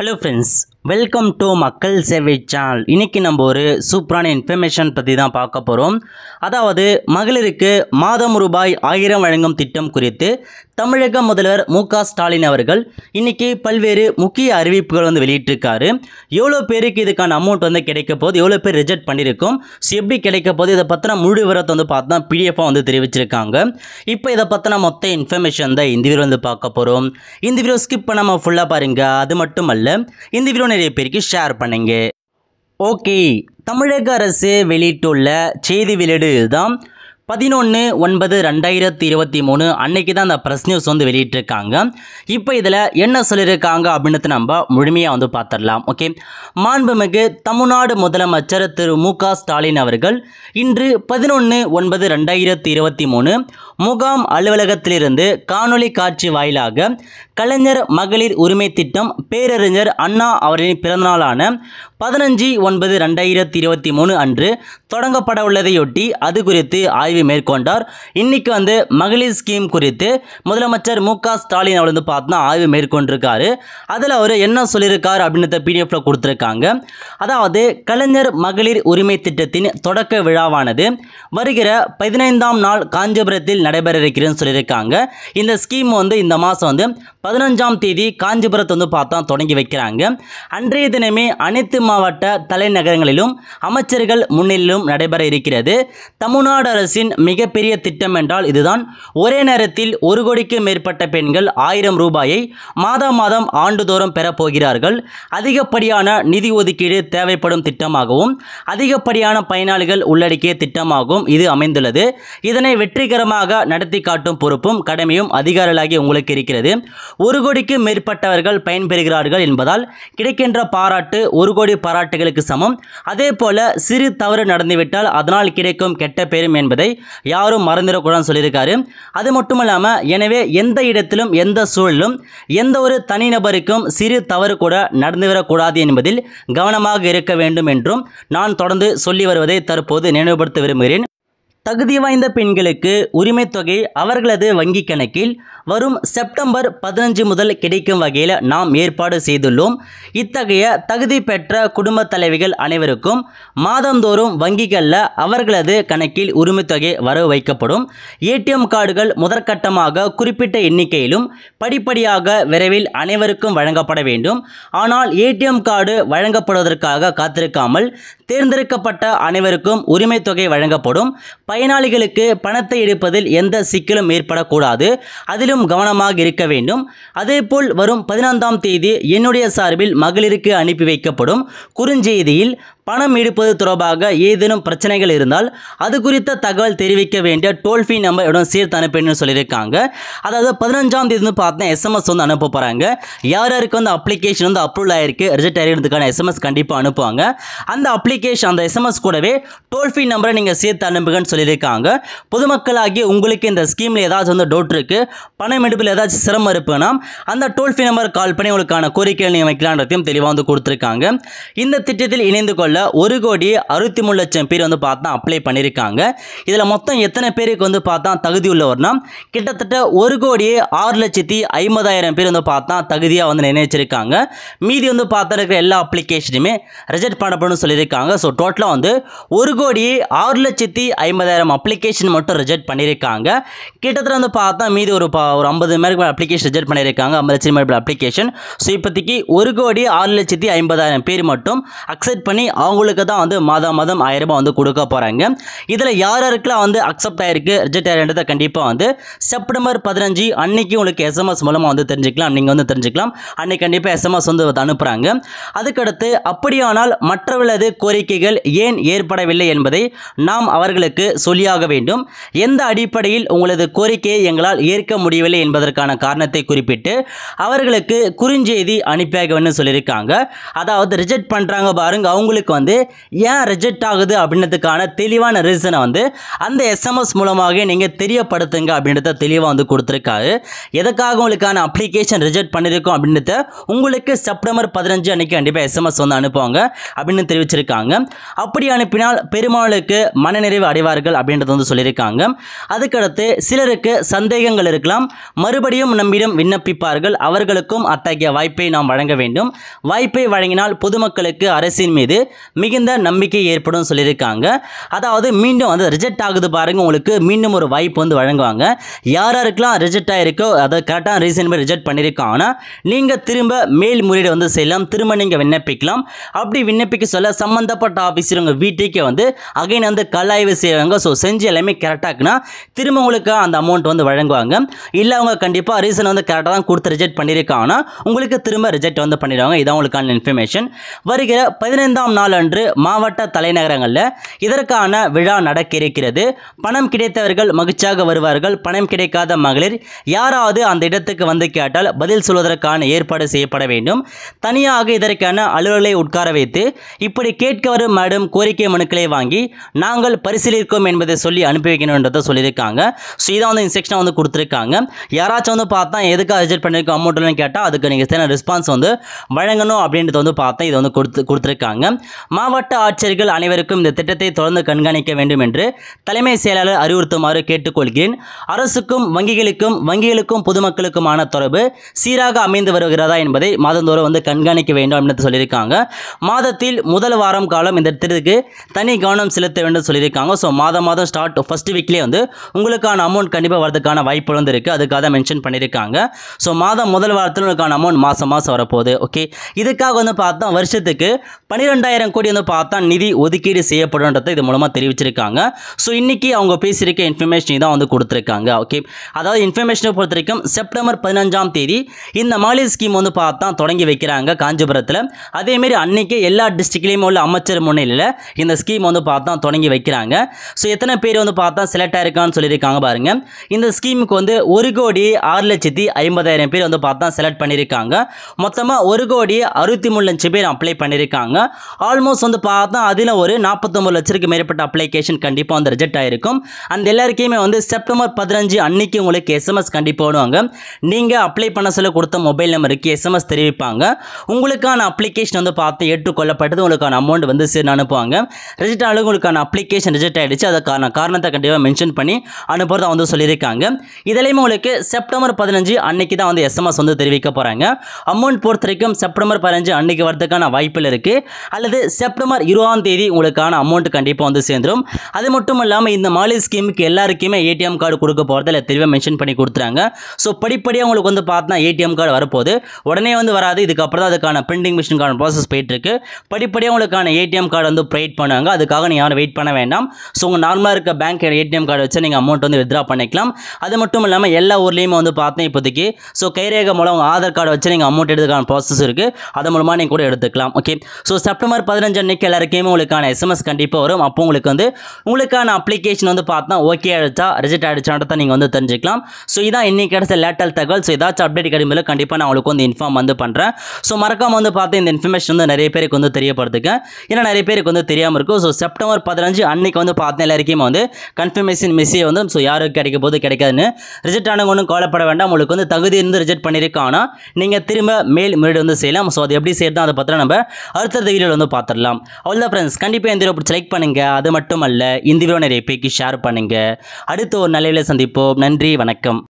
hello friends welcome to மக்கள் சேவை channel இன்றைக்கி நம்ம ஒரு சூப்பரான இன்ஃபர்மேஷன் பற்றி தான் பார்க்க போகிறோம் அதாவது மகளிருக்கு மாதம் ரூபாய் ஆயிரம் வழங்கும் திட்டம் குறித்து தமிழக முதல்வர் மு க ஸ்டாலின் அவர்கள் இன்றைக்கி பல்வேறு முக்கிய அறிவிப்புகள் வந்து வெளியிட்டிருக்காரு எவ்வளோ பேருக்கு இதுக்கான அமௌண்ட் வந்து கிடைக்க போது எவ்வளோ பேர் ரிஜெக்ட் பண்ணியிருக்கோம் ஸோ எப்படி கிடைக்க போது இதை பற்றின முழு விவரத்தை வந்து பார்த்தா பிடிஎஃபாக வந்து தெரிவிச்சிருக்காங்க இப்போ இதை பற்றின மொத்த இன்ஃபர்மேஷன் தான் இந்த வீடியோ வந்து பார்க்க போகிறோம் இந்த வீடியோ ஸ்கிப் பண்ணாமல் ஃபுல்லாக பாருங்கள் அது மட்டும் அல்ல இந்த வீடியோ நிறைய பேருக்கு ஷேர் பண்ணுங்கள் ஓகே தமிழக அரசு வெளியிட்டுள்ள செய்தி வெளியீடு தான் பதினொன்று ஒன்பது ரெண்டாயிரத்தி இருபத்தி மூணு அன்னைக்கு தான் அந்த ப்ரெஸ் நியூஸ் வந்து வெளியிட்டிருக்காங்க இப்போ இதில் என்ன சொல்லியிருக்காங்க அப்படின்றது நம்ம முழுமையாக வந்து பார்த்துடலாம் ஓகே மாண்புமிகு தமிழ்நாடு முதலமைச்சர் திரு மு ஸ்டாலின் அவர்கள் இன்று பதினொன்று ஒன்பது ரெண்டாயிரத்தி இருபத்தி மூணு முகாம் அலுவலகத்திலிருந்து காணொலி காட்சி வாயிலாக கலைஞர் மகளிர் உரிமை திட்டம் பேரறிஞர் அண்ணா அவர்களின் பிறந்தநாளான பதினஞ்சு ஒன்பது ரெண்டாயிரத்தி இருபத்தி மூணு அன்று தொடங்கப்பட உள்ளதையொட்டி அது குறித்து ஆய்வு மேற்கொண்டார் இன்னைக்கு வந்து மகளிர் ஸ்கீம் குறித்து முதலமைச்சர் மு க ஸ்டாலின் அவர் வந்து பார்த்தா ஆய்வு மேற்கொண்டிருக்காரு அதில் அவர் என்ன சொல்லியிருக்கார் அப்படின்னு பிடிஎஃப்ல கொடுத்துருக்காங்க அதாவது கலைஞர் மகளிர் உரிமை திட்டத்தின் தொடக்க விழாவானது வருகிற பதினைந்தாம் நாள் காஞ்சிபுரத்தில் நடைபெற இருக்கிறதுன்னு சொல்லியிருக்காங்க இந்த ஸ்கீம் வந்து இந்த மாதம் வந்து பதினஞ்சாம் தேதி காஞ்சிபுரத்தை வந்து பார்த்தா தொடங்கி வைக்கிறாங்க அன்றைய தினமே அனைத்து மாவட்ட தலைநகரங்களிலும் அமைச்சர்கள் முன்னிலும் நடைபெற இருக்கிறது தமிழ்நாடு அரசின் மிகப்பெரிய திட்டம் என்றால் இதுதான் ஒரே நேரத்தில் ஒரு கோடிக்கு மேற்பட்ட பெண்கள் ஆயிரம் ரூபாயை மாதம் மாதம் ஆண்டுதோறும் பெறப்போகிறார்கள் அதிகப்படியான நிதி ஒதுக்கீடு தேவைப்படும் திட்டமாகவும் அதிகப்படியான பயனாளிகள் உள்ளடக்கிய திட்டமாகவும் இது அமைந்துள்ளது இதனை வெற்றிகரமாக நடத்தி காட்டும் பொறுப்பும் கடமையும் அதிகாரிகளாகி உங்களுக்கு இருக்கிறது ஒரு கோடிக்கு மேற்பட்டவர்கள் பயன்பெறுகிறார்கள் என்பதால் கிடைக்கின்ற பாராட்டு ஒரு கோடி பாராட்டுகளுக்கு சமம் அதே போல சிறு தவறு நடந்துவிட்டால் அதனால் கிடைக்கும் கெட்ட பெரும் என்பதை யாரும் மறந்துடக்கூடாது சொல்லியிருக்காரு அது மட்டும் இல்லாமல் எனவே எந்த இடத்திலும் எந்த சூழலும் எந்த ஒரு தனிநபருக்கும் சிறு தவறு கூட நடந்துவிடக்கூடாது என்பதில் கவனமாக இருக்க வேண்டும் என்றும் நான் தொடர்ந்து சொல்லி வருவதை தற்போது நினைவுபடுத்த விரும்புகிறேன் தகுதி வாய்ந்த பெண்களுக்கு உரிமைத்தொகை அவர்களது வங்கி கணக்கில் வரும் செப்டம்பர் பதினஞ்சு முதல் கிடைக்கும் வகையில் நாம் ஏற்பாடு செய்துள்ளோம் இத்தகைய தகுதி பெற்ற குடும்ப தலைவிகள் அனைவருக்கும் மாதந்தோறும் வங்கிகளில் அவர்களது கணக்கில் உரிமைத்தொகை வரவு வைக்கப்படும் ஏடிஎம் கார்டுகள் முதற்கட்டமாக குறிப்பிட்ட எண்ணிக்கையிலும் படிப்படியாக விரைவில் அனைவருக்கும் வழங்கப்பட வேண்டும் ஆனால் ஏடிஎம் கார்டு வழங்கப்படுவதற்காக காத்திருக்காமல் தேர்ந்தெடுக்கப்பட்ட அனைவருக்கும் உரிமை தொகை வழங்கப்படும் பயனாளிகளுக்கு பணத்தை எடுப்பதில் எந்த சிக்கலும் ஏற்படக்கூடாது அதிலும் கவனமாக இருக்க வேண்டும் அதேபோல் வரும் பதினான்காம் தேதி என்னுடைய சார்பில் மகளிருக்கு அனுப்பி வைக்கப்படும் குறுஞ்செய்தியில் பணம் எடுப்பது தொடர்பாக ஏதேனும் பிரச்சனைகள் இருந்தால் அது குறித்த தகவல் தெரிவிக்க வேண்டிய டோல் ஃப்ரீ நம்பருடன் சேர்த்து அனுப்பினு சொல்லியிருக்காங்க அதாவது பதினஞ்சாம் தேதி வந்து எஸ்எம்எஸ் வந்து அனுப்ப போகிறாங்க யார் யாருக்கு வந்து அப்ளிகேஷன் வந்து அப்ரூவல் ஆயிருக்கு ரிஜெக்ட் ஆகிறதுக்கான எஸ்எம்எஸ் கண்டிப்பாக அனுப்புவாங்க அந்த அப்ளிகேஷன் அந்த எஸ்எம்எஸ் கூடவே டோல் ஃபீ நம்பரை நீங்கள் சேர்த்து அனுப்புங்கன்னு சொல்லியிருக்காங்க பொதுமக்களாகி உங்களுக்கு இந்த ஸ்கீமில் ஏதாச்சும் வந்து டவுட் இருக்குது பணம் எடுப்பில் ஏதாச்சும் சிரமம் இருப்புன்னா அந்த டோல் ஃபீ நம்பர் கால் பண்ணி உங்களுக்கான கோரிக்கைகள் நீங்கள் வைக்கலான்றதையும் தெளிவாக வந்து கொடுத்துருக்காங்க இந்த திட்டத்தில் இணைந்து கொள்ள ஒரு கோடி அறுபத்தி மூணு லட்சம் பேர் வந்து பார்த்தா அப்ளை பண்ணியிருக்காங்க இதில் மொத்தம் எத்தனை பேருக்கு வந்து பார்த்தா தகுதி உள்ளவர்னா கிட்டத்தட்ட ஒரு கோடி ஆறு லட்சத்தி ஐம்பதாயிரம் பேர் வந்து பார்த்தா தகுதியாக வந்து நினைச்சிருக்காங்க மீதி வந்து பார்த்தா இருக்கிற எல்லா அப்ளிகேஷனுமே ரிஜெக்ட் பண்ணப்படும் சொல்லியிருக்காங்க ஸோ டோட்டலாக வந்து ஒரு கோடி ஆறு லட்சத்தி ஐம்பதாயிரம் அப்ளிகேஷன் மட்டும் ரிஜெக்ட் பண்ணியிருக்காங்க கிட்டத்தட்ட வந்து பார்த்தா மீதி ஒரு பா ஒரு ஐம்பது மேற்கு அப்ளிகேஷன் ரிஜெக்ட் பண்ணியிருக்காங்க ஐம்பது லட்சம் மேற்கு அப்ளிகேஷன் ஸோ இப்போதைக்கு ஒரு கோடி ஆறு லட்சத்தி ஐம்பதாயிரம் பேர் மட்டும் அக்செப்ட் பண்ணி அவங்களுக்கு தான் வந்து மாதம் மாதம் ஆயிரம் ரூபாய் வந்து கொடுக்க போகிறாங்க இதில் யார் யாருக்கெல்லாம் வந்து அக்செப்ட் ஆயிருக்கு ரிஜெக்ட் ஆயிருந்ததை கண்டிப்பாக வந்து செப்டம்பர் பதினஞ்சு அன்னைக்கு உங்களுக்கு எஸ்எம்எஸ் மூலமாக வந்து தெரிஞ்சுக்கலாம் நீங்கள் வந்து தெரிஞ்சுக்கலாம் அன்னைக்கு கண்டிப்பாக எஸ்எம்எஸ் வந்து அனுப்புகிறாங்க அதுக்கடுத்து அப்படியானால் மற்றவர்களது கோரிக்கைகள் ஏன் ஏற்படவில்லை என்பதை நாம் அவர்களுக்கு சொல்லியாக வேண்டும் எந்த அடிப்படையில் உங்களது கோரிக்கையை எங்களால் ஏற்க முடியவில்லை என்பதற்கான காரணத்தை குறிப்பிட்டு அவர்களுக்கு குறுஞ்செய்தி அனுப்பியாக சொல்லியிருக்காங்க அதாவது ரிஜெக்ட் பண்ணுறாங்க பாருங்க அவங்களுக்கு வந்து ஏன் ரிஜெக்ட் ஆகுது அப்படின்றதுக்கான தெளிவான ரீசனை வந்து அந்த எஸ்எம்எஸ் மூலமாக நீங்கள் தெரியப்படுத்துங்க அப்படின்றத தெளிவாக வந்து கொடுத்துருக்காரு எதுக்காக உங்களுக்கான அப்ளிகேஷன் ரிஜெக்ட் பண்ணியிருக்கோம் அப்படின்றத உங்களுக்கு செப்டம்பர் பதினஞ்சு அன்றைக்கி கண்டிப்பாக எஸ்எம்எஸ் வந்து அனுப்புவாங்க அப்படின்னு தெரிவிச்சிருக்காங்க அப்படி அனுப்பினால் பெருமாளுக்கு மனநிறைவு அடைவார்கள் அப்படின்றத வந்து சொல்லியிருக்காங்க அதுக்கடுத்து சிலருக்கு சந்தேகங்கள் இருக்கலாம் மறுபடியும் நம்மிடம் விண்ணப்பிப்பார்கள் அவர்களுக்கும் அத்தகைய வாய்ப்பை நாம் வழங்க வேண்டும் வாய்ப்பை வழங்கினால் பொதுமக்களுக்கு அரசின் மீது மிகுந்த நம்பிக்கை ஏற்படும் சொல்லியிருக்காங்க அதாவது மீண்டும் வந்து ரிஜெக்ட் ஆகுது பாருங்கள் உங்களுக்கு மீண்டும் ஒரு வாய்ப்பு வந்து வழங்குவாங்க யார் யாருக்கெல்லாம் ரிஜெக்ட் ஆகிருக்கோ அதை கரெக்டான ரீசன் போய் ரிஜெக்ட் பண்ணியிருக்காங்கன்னா நீங்கள் திரும்ப மேல் முறையீடு வந்து செய்யலாம் திரும்ப நீங்கள் விண்ணப்பிக்கலாம் அப்படி விண்ணப்பிக்க சொல்ல சம்மந்தப்பட்ட ஆஃபீஸர் உங்கள் வீட்டுக்கே வந்து அகைன் வந்து கல்லாய்வு செய்வாங்க ஸோ செஞ்சு எல்லாமே கரெக்டாக்குனா திரும்ப உங்களுக்கு அந்த அமௌண்ட் வந்து வழங்குவாங்க இல்லை அவங்க கண்டிப்பாக ரீசன் வந்து கரெக்டாக தான் கொடுத்து ரிஜெக்ட் பண்ணியிருக்காங்கன்னா உங்களுக்கு திரும்ப ரிஜெக்ட் வந்து பண்ணிடுவாங்க இதான் உங்களுக்கான இன்ஃபர்மேஷன் வருகிற பதினைந்தாம் நாள் நாள் அன்று மாவட்ட தலைநகரங்களில் இதற்கான விழா நடக்க இருக்கிறது பணம் கிடைத்தவர்கள் மகிழ்ச்சியாக வருவார்கள் பணம் கிடைக்காத மகளிர் யாராவது அந்த இடத்துக்கு வந்து கேட்டால் பதில் சொல்வதற்கான ஏற்பாடு செய்யப்பட வேண்டும் தனியாக இதற்கான அலுவலர்களை உட்கார வைத்து இப்படி கேட்க வரும் மேடம் கோரிக்கை மனுக்களை வாங்கி நாங்கள் பரிசீலிக்கிறோம் என்பதை சொல்லி அனுப்பி வைக்கணும்ன்றதை சொல்லியிருக்காங்க ஸோ இதான் வந்து இன்ஸ்ட்ரக்ஷனாக வந்து கொடுத்துருக்காங்க யாராச்சும் வந்து பார்த்தா எதுக்காக ரிஜெக்ட் பண்ணியிருக்கோம் அமௌண்ட்லன்னு கேட்டால் அதுக்கு நீங்கள் சரியான ரெஸ்பான்ஸ் வந்து வழங்கணும் அப்படின்றத வந்து பார்த்தா இதை வந்து கொடுத்து கொடுத்துருக்காங்க மாவட்ட ஆட்சியர்கள் அனைவருக்கும் இந்த திட்டத்தை தொடர்ந்து கண்காணிக்க வேண்டும் என்று தலைமை செயலாளர் அறிவுறுத்துமாறு கேட்டுக்கொள்கிறேன் அரசுக்கும் வங்கிகளுக்கும் வங்கிகளுக்கும் பொதுமக்களுக்குமான தொடர்பு சீராக அமைந்து வருகிறதா என்பதை மாதந்தோறும் வந்து கண்காணிக்க வேண்டும் என்று சொல்லியிருக்காங்க மாதத்தில் முதல் வாரம் காலம் இந்த திட்டத்துக்கு தனி கவனம் செலுத்த வேண்டும் சொல்லியிருக்காங்க ஸோ மாதம் மாதம் ஸ்டார்ட் ஃபஸ்ட் வீக்லேயே வந்து உங்களுக்கான அமௌண்ட் கண்டிப்பாக வரதுக்கான வாய்ப்பு வந்து இருக்குது அதுக்காக மென்ஷன் பண்ணியிருக்காங்க ஸோ மாதம் முதல் வாரத்தில் உங்களுக்கான அமௌண்ட் மாதம் மாதம் வரப்போகுது ஓகே இதுக்காக வந்து பார்த்தா வருஷத்துக்கு பன்னிரெண்டாயிரம் ரெண்டாயிரம் கோடி வந்து பார்த்தா நிதி ஒதுக்கீடு செய்யப்படும்ன்றதை இது மூலமாக தெரிவிச்சிருக்காங்க ஸோ இன்றைக்கி அவங்க பேசியிருக்க இன்ஃபர்மேஷன் தான் வந்து கொடுத்துருக்காங்க ஓகே அதாவது இன்ஃபர்மேஷனை பொறுத்த வரைக்கும் செப்டம்பர் பதினஞ்சாம் தேதி இந்த மாலிய ஸ்கீம் வந்து பார்த்தா தொடங்கி வைக்கிறாங்க காஞ்சிபுரத்தில் அதேமாரி அன்றைக்கி எல்லா டிஸ்ட்ரிக்ட்லேயும் உள்ள அமைச்சர் முன்னிலையில் இந்த ஸ்கீம் வந்து பார்த்தா தொடங்கி வைக்கிறாங்க ஸோ எத்தனை பேர் வந்து பார்த்தா செலக்ட் ஆயிருக்கான்னு சொல்லியிருக்காங்க பாருங்கள் இந்த ஸ்கீமுக்கு வந்து ஒரு கோடி ஆறு லட்சத்தி ஐம்பதாயிரம் பேர் வந்து பார்த்தா செலக்ட் பண்ணியிருக்காங்க மொத்தமாக ஒரு கோடி அறுபத்தி மூணு லட்சம் பேர் அப்ளை பண்ணியிருக்காங்க ஆல் ஆல்மோஸ்ட் வந்து பார்த்தா அதில் ஒரு நாற்பத்தொம்பது லட்சத்துக்கு மேற்பட்ட அப்ளிகேஷன் கண்டிப்பாக வந்து ரிஜெக்ட் ஆகிருக்கும் அந்த எல்லாருக்குமே வந்து செப்டம்பர் பதினஞ்சு அன்னைக்கு உங்களுக்கு எஸ்எம்எஸ் கண்டிப்பாக போடுவாங்க நீங்கள் அப்ளை பண்ண சொல்ல கொடுத்த மொபைல் நம்பருக்கு எஸ்எம்எஸ் தெரிவிப்பாங்க உங்களுக்கான அப்ளிகேஷன் வந்து பார்த்து ஏற்றுக்கொள்ளப்பட்டது உங்களுக்கான அமௌண்ட் வந்து சரி அனுப்புவாங்க ரிஜெக்ட் ஆனால் உங்களுக்கான அப்ளிகேஷன் ரிஜெக்ட் ஆகிடுச்சு அதுக்கான காரணத்தை கண்டிப்பாக மென்ஷன் பண்ணி அனுப்புறதை வந்து சொல்லியிருக்காங்க இதிலையுமே உங்களுக்கு செப்டம்பர் பதினஞ்சு அன்னைக்கு தான் வந்து எஸ்எம்எஸ் வந்து தெரிவிக்க போகிறாங்க அமௌண்ட் பொறுத்த வரைக்கும் செப்டம்பர் பதினஞ்சு அன்னைக்கு வரதுக்கான வாய்ப்பில் இருக்குது அல்லது செப்டம்பர் இருபதாம் தேதி உங்களுக்கான அமௌண்ட் கண்டிப்பாக வந்து சேர்ந்துடும் அது மட்டும் இல்லாமல் இந்த மாலி ஸ்கீமுக்கு எல்லாருக்குமே ஏடிஎம் கார்டு கொடுக்க போகிறதில் தெளிவாக மென்ஷன் பண்ணி கொடுத்துறாங்க ஸோ படிப்படியாக உங்களுக்கு வந்து பார்த்தா ஏடிஎம் கார்டு வரப்போகுது உடனே வந்து வராது இதுக்கப்புறம் தான் அதுக்கான பிரிண்டிங் மிஷினுக்கான ப்ராசஸ் போயிட்டுருக்கு படிப்படியாக உங்களுக்கான ஏடிஎம் கார்டு வந்து ப்ரொவைட் பண்ணுவாங்க அதுக்காக நீங்கள் யாரும் வெயிட் பண்ண வேண்டாம் ஸோ உங்கள் நார்மலாக இருக்க பேங்க் ஏடிஎம் கார்டு வச்சு நீங்கள் அமௌண்ட் வந்து வித்ரா பண்ணிக்கலாம் அது மட்டும் இல்லாமல் எல்லா ஊர்லேயுமே வந்து பார்த்தேன் இப்போதைக்கு ஸோ கைரேகை மூலம் உங்கள் ஆதார் கார்டு வச்சு நீங்கள் அமௌண்ட் எடுத்துக்கான ப்ராசஸ் இருக்குது அது மூலமாக நீங்கள் கூட எடுத்துக்கலாம் ஓகே ஸோ செப்டம்பர் பதினஞ்சு அன்னைக்கு எல்லாருக்குமே உங்களுக்கான எஸ்எம்எஸ் கண்டிப்பாக வரும் அப்போ உங்களுக்கு வந்து உங்களுக்கான அப்ளிகேஷன் வந்து பார்த்தா ஓகே ஆகிடுச்சா ரிஜெக்ட் ஆகிடுச்சான்றத நீங்கள் வந்து தெரிஞ்சுக்கலாம் ஸோ இதான் இன்றைக்கி கிடைச்ச லேட்டல் தகவல் ஸோ ஏதாச்சும் அப்டேட் கிடைமையில் கண்டிப்பாக நான் உங்களுக்கு வந்து இன்ஃபார்ம் வந்து பண்ணுறேன் ஸோ மறக்காமல் வந்து பார்த்து இந்த இன்ஃபர்மேஷன் வந்து நிறைய பேருக்கு வந்து தெரியப்படுத்துங்க ஏன்னா நிறைய பேருக்கு வந்து தெரியாமல் இருக்கும் ஸோ செப்டம்பர் பதினஞ்சு அன்னைக்கு வந்து பார்த்தா எல்லாருக்குமே வந்து கன்ஃபர்மேஷன் மெசேஜ் வந்து ஸோ யாருக்கு கிடைக்க போது கிடைக்காதுன்னு ரிஜெக்ட் ஆனவங்க ஒன்றும் வேண்டாம் உங்களுக்கு வந்து தகுதி இருந்து ரிஜெக்ட் பண்ணியிருக்காங்கன்னா நீங்கள் திரும்ப மேல் முறையீடு வந்து செய்யலாம் ஸோ அது எப்படி செய்யறது அதை பற்றின நம்ம அடுத்த வீடியோவில் வந்து பார்த்தோம் பார்த்துடலாம் அவ்வளோதான் ஃப்ரெண்ட்ஸ் கண்டிப்பாக இந்த வீடியோ செலக்ட் பண்ணுங்கள் அது மட்டும் அல்ல இந்த வீடியோ நிறைய பேருக்கு ஷேர் பண்ணுங்கள் அடுத்த ஒரு நல்ல சந்திப்போம் நன்றி வணக்கம்